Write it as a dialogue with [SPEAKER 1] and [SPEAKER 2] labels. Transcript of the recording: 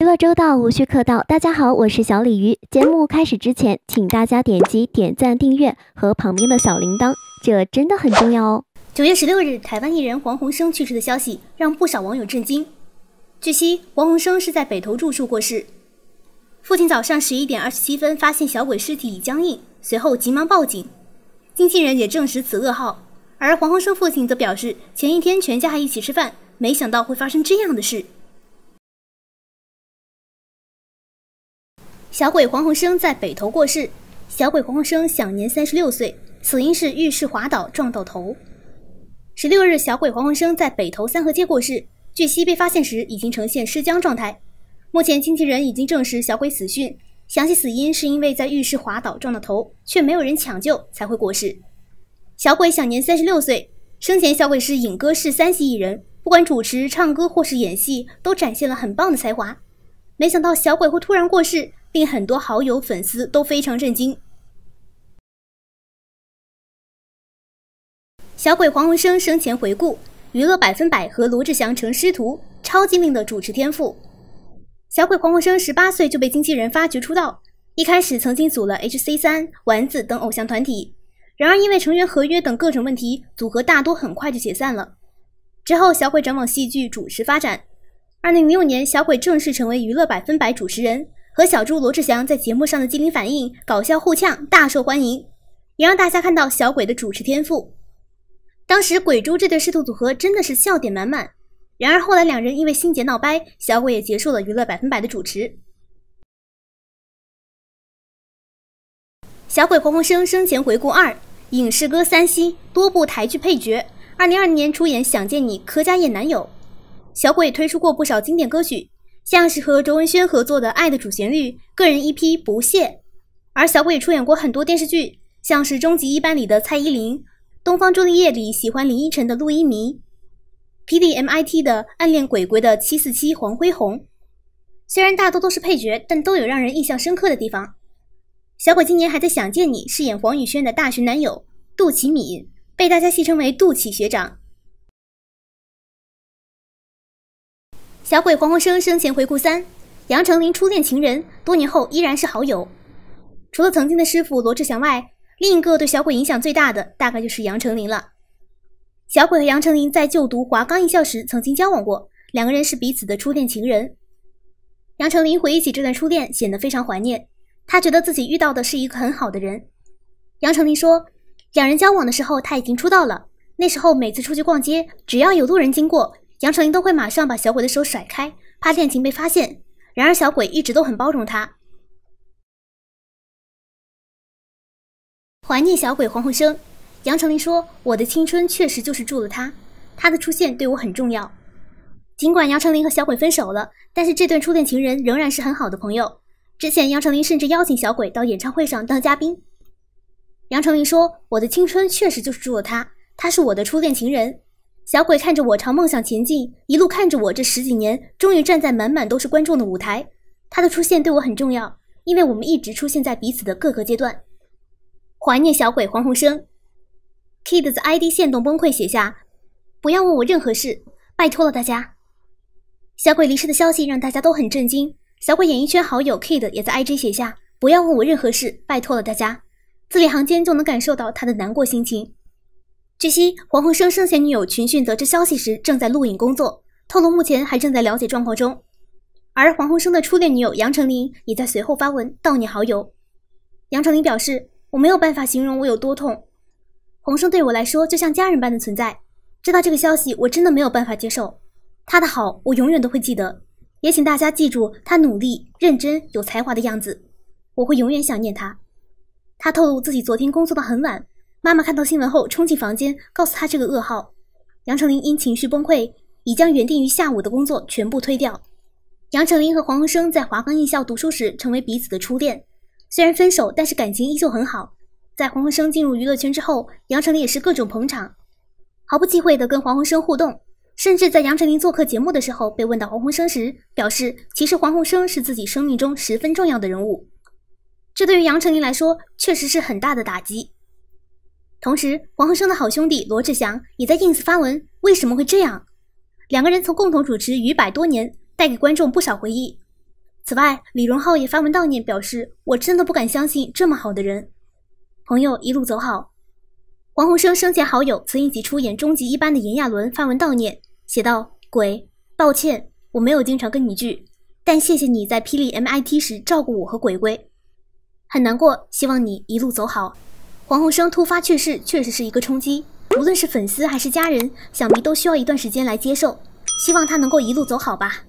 [SPEAKER 1] 娱乐
[SPEAKER 2] 周到，无需客套。大家好，我是小鲤鱼。节目开始之前，请大家点击点赞、订阅和旁边的小铃铛，这真的很重要哦。九月十六日，台湾艺人黄鸿升去世的消息让不少网友震惊。据悉，黄鸿升是在北投住处过世，父亲早上十一点二十七分发现小鬼尸体已僵硬，随后急忙报警。经纪人也证实此噩耗，而黄鸿生父亲则表示，前一天全家还一起吃饭，没想到会发生这样的事。小鬼黄鸿生在北头过世，小鬼黄鸿生享年三十六岁，死因是浴室滑倒撞到头。十六日，小鬼黄鸿生在北头三河街过世，据悉被发现时已经呈现尸僵状态。目前经纪人已经证实小鬼死讯。详细死因是因为在浴室滑倒撞到头，却没有人抢救才会过世。小鬼享年三十六岁，生前小鬼是影歌视三系艺人，不管主持、唱歌或是演戏，都展现了很棒的才华。没想到小鬼会突然过世，令很多好友、粉丝都非常震惊。
[SPEAKER 1] 小鬼黄文生生前回顾，
[SPEAKER 2] 娱乐百分百和罗志祥成师徒，超精明的主持天赋。小鬼黄鸿生十八岁就被经纪人发掘出道，一开始曾经组了 HC 三丸子等偶像团体，然而因为成员合约等各种问题，组合大多很快就解散了。之后，小鬼转往戏剧主持发展。二零零六年，小鬼正式成为娱乐百分百主持人，和小猪罗志祥在节目上的机灵反应、搞笑互呛，大受欢迎，也让大家看到小鬼的主持天赋。当时，鬼猪这对师徒组合真的是笑点满满。然而后来两人因为心结闹掰，小鬼也结束了《娱乐百分百》的主
[SPEAKER 1] 持。小鬼黄鸿生
[SPEAKER 2] 生前回顾二影视歌三栖，多部台剧配角。二零二零年出演《想见你》，柯佳燕男友。小鬼推出过不少经典歌曲，像是和卓文萱合作的《爱的主旋律》，个人 EP《不屑》。而小鬼出演过很多电视剧，像是《终极一班》里的蔡依林，《东方朱丽叶》里喜欢林依晨的陆一鸣。P.D.M.I.T. 的暗恋鬼鬼的747黄辉宏，虽然大多都是配角，但都有让人印象深刻的地方。小鬼今年还在《想见你》饰演黄宇轩的大学男友杜启敏，被大家戏称为“杜启学长”。
[SPEAKER 1] 小鬼黄鸿生生前回顾三，杨
[SPEAKER 2] 丞琳初恋情人，多年后依然是好友。除了曾经的师傅罗志祥外，另一个对小鬼影响最大的，大概就是杨丞琳了。小鬼和杨丞琳在就读华冈艺校时曾经交往过，两个人是彼此的初恋情人。杨丞琳回忆起这段初恋，显得非常怀念。他觉得自己遇到的是一个很好的人。杨丞琳说，两人交往的时候他已经出道了，那时候每次出去逛街，只要有路人经过，杨丞琳都会马上把小鬼的手甩开，怕恋情被发现。然而
[SPEAKER 1] 小鬼一直都很包容他。
[SPEAKER 2] 怀念小鬼黄鸿升。杨丞琳说：“我的青春确实就是住了他，他的出现对我很重要。尽管杨丞琳和小鬼分手了，但是这对初恋情人仍然是很好的朋友。之前杨丞琳甚至邀请小鬼到演唱会上当嘉宾。”杨丞琳说：“我的青春确实就是住了他，他是我的初恋情人。小鬼看着我朝梦想前进，一路看着我这十几年，终于站在满满都是观众的舞台。他的出现对我很重要，因为我们一直出现在彼此的各个阶段。怀念小鬼黄鸿升。” Kid 在 ID 线动崩溃写下：“不要问我任何事，拜托了大家。”小鬼离世的消息让大家都很震惊。小鬼演艺圈好友 Kid 也在 IG 写下：“不要问我任何事，拜托了大家。”字里行间就能感受到他的难过心情。据悉，黄鸿升生前女友群讯得知消息时正在录影工作，透露目前还正在了解状况中。而黄鸿升的初恋女友杨丞琳也在随后发文悼念好友。杨丞琳表示：“我没有办法形容我有多痛。”洪生对我来说就像家人般的存在，知道这个消息我真的没有办法接受，他的好我永远都会记得，也请大家记住他努力、认真、有才华的样子，我会永远想念他。他透露自己昨天工作到很晚，妈妈看到新闻后冲进房间告诉他这个噩耗。杨丞琳因情绪崩溃，已将原定于下午的工作全部推掉。杨丞琳和黄鸿生在华冈艺校读书时成为彼此的初恋，虽然分手，但是感情依旧很好。在黄宏生进入娱乐圈之后，杨丞琳也是各种捧场，毫不忌讳的跟黄宏生互动，甚至在杨丞琳做客节目的时候，被问到黄宏生时，表示其实黄宏生是自己生命中十分重要的人物。这对于杨丞琳来说，确实是很大的打击。同时，黄鸿生的好兄弟罗志祥也在 ins 发文，为什么会这样？两个人曾共同主持《娱百》多年，带给观众不少回忆。此外，李荣浩也发文悼念，表示我真的不敢相信这么好的人。朋友一路走好。黄鸿生生前好友曾一起出演《终极一班》的炎亚纶发文悼念，写道：“鬼，抱歉，我没有经常跟你聚，但谢谢你在霹雳 MIT 时照顾我和鬼鬼。很难过，希望你一路走好。”黄鸿生突发去世确实是一个冲击，无论是粉丝还是家人，想必都需要一段时间来接受。希望他能够一路走好吧。